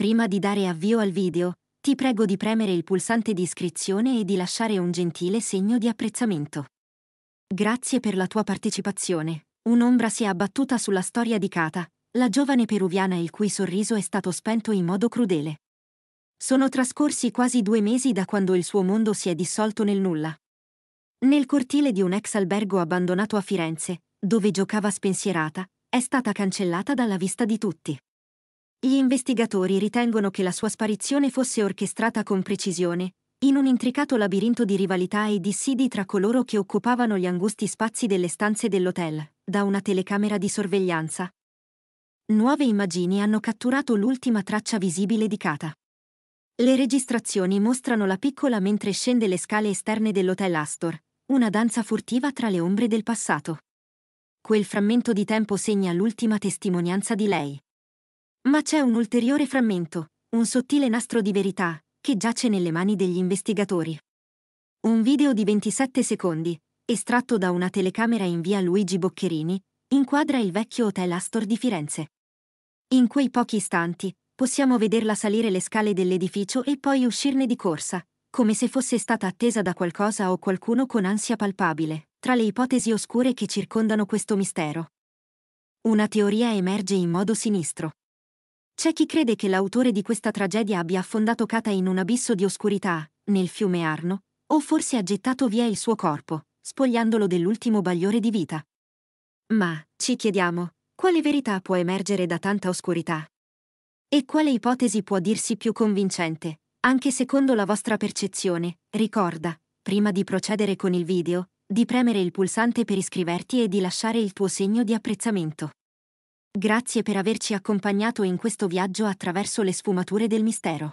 Prima di dare avvio al video, ti prego di premere il pulsante di iscrizione e di lasciare un gentile segno di apprezzamento. Grazie per la tua partecipazione. Un'ombra si è abbattuta sulla storia di Kata, la giovane peruviana il cui sorriso è stato spento in modo crudele. Sono trascorsi quasi due mesi da quando il suo mondo si è dissolto nel nulla. Nel cortile di un ex albergo abbandonato a Firenze, dove giocava spensierata, è stata cancellata dalla vista di tutti. Gli investigatori ritengono che la sua sparizione fosse orchestrata con precisione, in un intricato labirinto di rivalità e dissidi tra coloro che occupavano gli angusti spazi delle stanze dell'hotel, da una telecamera di sorveglianza. Nuove immagini hanno catturato l'ultima traccia visibile di Kata. Le registrazioni mostrano la piccola mentre scende le scale esterne dell'hotel Astor, una danza furtiva tra le ombre del passato. Quel frammento di tempo segna l'ultima testimonianza di lei. Ma c'è un ulteriore frammento, un sottile nastro di verità, che giace nelle mani degli investigatori. Un video di 27 secondi, estratto da una telecamera in via Luigi Boccherini, inquadra il vecchio Hotel Astor di Firenze. In quei pochi istanti, possiamo vederla salire le scale dell'edificio e poi uscirne di corsa, come se fosse stata attesa da qualcosa o qualcuno con ansia palpabile, tra le ipotesi oscure che circondano questo mistero. Una teoria emerge in modo sinistro. C'è chi crede che l'autore di questa tragedia abbia affondato Kata in un abisso di oscurità, nel fiume Arno, o forse ha gettato via il suo corpo, spogliandolo dell'ultimo bagliore di vita. Ma, ci chiediamo, quale verità può emergere da tanta oscurità? E quale ipotesi può dirsi più convincente, anche secondo la vostra percezione? Ricorda, prima di procedere con il video, di premere il pulsante per iscriverti e di lasciare il tuo segno di apprezzamento. Grazie per averci accompagnato in questo viaggio attraverso le sfumature del mistero.